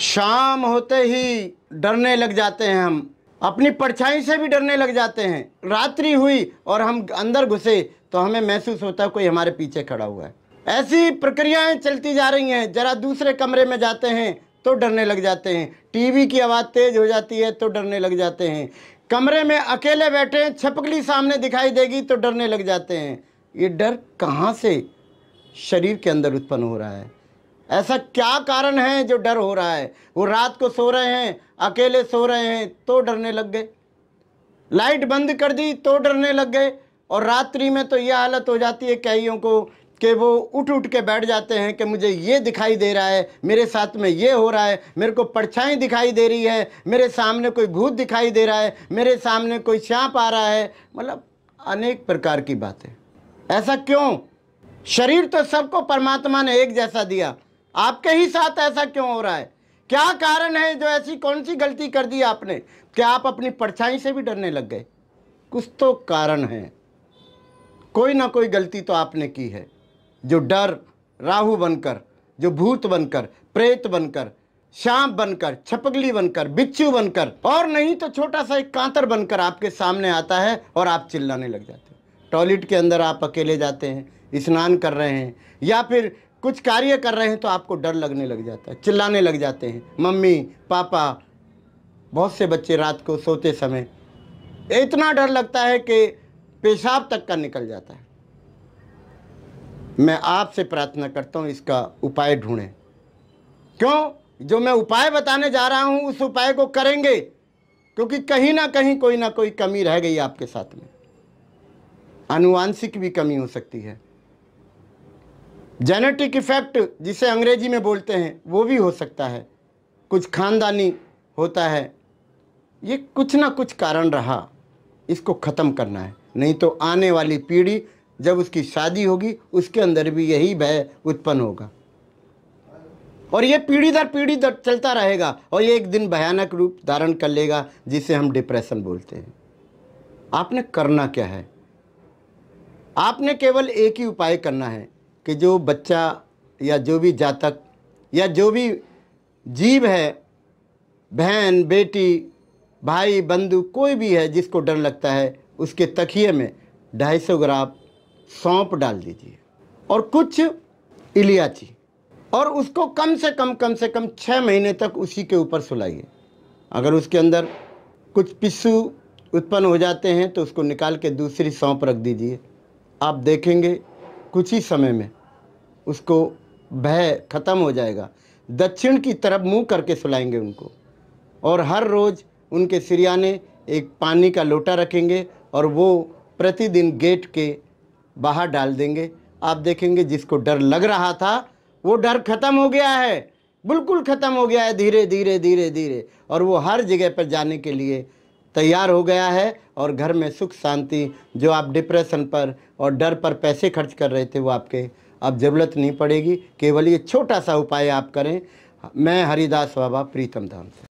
शाम होते ही डरने लग जाते हैं हम अपनी परछाई से भी डरने लग जाते हैं रात्रि हुई और हम अंदर घुसे तो हमें महसूस होता है कोई हमारे पीछे खड़ा हुआ है ऐसी प्रक्रियाएं चलती जा रही हैं जरा दूसरे कमरे में जाते हैं तो डरने लग जाते हैं टीवी की आवाज़ तेज़ हो जाती है तो डरने लग जाते हैं कमरे में अकेले बैठे हैं छपकली सामने दिखाई देगी तो डरने लग जाते हैं ये डर कहाँ से शरीर के अंदर उत्पन्न हो रहा है ऐसा क्या कारण है जो डर हो रहा है वो रात को सो रहे हैं अकेले सो रहे हैं तो डरने लग गए लाइट बंद कर दी तो डरने लग गए और रात्रि में तो यह हालत हो जाती है कईयों को कि वो उठ उठ के बैठ जाते हैं कि मुझे ये दिखाई दे रहा है मेरे साथ में ये हो रहा है मेरे को परछाई दिखाई दे रही है मेरे सामने कोई भूत दिखाई दे रहा है मेरे सामने कोई सांप आ रहा है मतलब अनेक प्रकार की बातें ऐसा क्यों शरीर तो सबको परमात्मा ने एक जैसा दिया आपके ही साथ ऐसा क्यों हो रहा है क्या कारण है जो ऐसी कौन सी गलती कर दी आपने क्या आप अपनी परछाई से भी डरने लग गए कुछ तो कारण है कोई ना कोई गलती तो आपने की है जो डर राहु बनकर जो भूत बनकर प्रेत बनकर सांप बनकर छपगली बनकर बिच्छू बनकर और नहीं तो छोटा सा एक कांतर बनकर आपके सामने आता है और आप चिल्लाने लग जाते हैं टॉयलेट के अंदर आप अकेले जाते हैं स्नान कर रहे हैं या फिर कुछ कार्य कर रहे हैं तो आपको डर लगने लग जाता है चिल्लाने लग जाते हैं मम्मी पापा बहुत से बच्चे रात को सोते समय इतना डर लगता है कि पेशाब तक का निकल जाता है मैं आपसे प्रार्थना करता हूँ इसका उपाय ढूंढें क्यों जो मैं उपाय बताने जा रहा हूँ उस उपाय को करेंगे क्योंकि कहीं ना कहीं कोई ना कोई कमी रह गई आपके साथ में अनुवांशिक भी कमी हो सकती है जेनेटिक इफ़ेक्ट जिसे अंग्रेजी में बोलते हैं वो भी हो सकता है कुछ खानदानी होता है ये कुछ ना कुछ कारण रहा इसको ख़त्म करना है नहीं तो आने वाली पीढ़ी जब उसकी शादी होगी उसके अंदर भी यही भय उत्पन्न होगा और ये पीढ़ी दर पीढ़ी दर चलता रहेगा और ये एक दिन भयानक रूप धारण कर लेगा जिसे हम डिप्रेशन बोलते हैं आपने करना क्या है आपने केवल एक ही उपाय करना है कि जो बच्चा या जो भी जातक या जो भी जीव है बहन बेटी भाई बंधु कोई भी है जिसको डर लगता है उसके तकिए में 250 ग्राम सौंप डाल दीजिए और कुछ इलियाची और उसको कम से कम कम से कम छः महीने तक उसी के ऊपर सुलाइए अगर उसके अंदर कुछ पिस्सू उत्पन्न हो जाते हैं तो उसको निकाल के दूसरी सौंप रख दीजिए आप देखेंगे कुछ ही समय में उसको भय खत्म हो जाएगा दक्षिण की तरफ मुंह करके सुलाएंगे उनको और हर रोज़ उनके सिरियाने एक पानी का लोटा रखेंगे और वो प्रतिदिन गेट के बाहर डाल देंगे आप देखेंगे जिसको डर लग रहा था वो डर खत्म हो गया है बिल्कुल ख़त्म हो गया है धीरे धीरे धीरे धीरे और वो हर जगह पर जाने के लिए तैयार हो गया है और घर में सुख शांति जो आप डिप्रेशन पर और डर पर पैसे खर्च कर रहे थे वो आपके अब ज़रूरत नहीं पड़ेगी केवल ये छोटा सा उपाय आप करें मैं हरिदास बाबा प्रीतम धाम से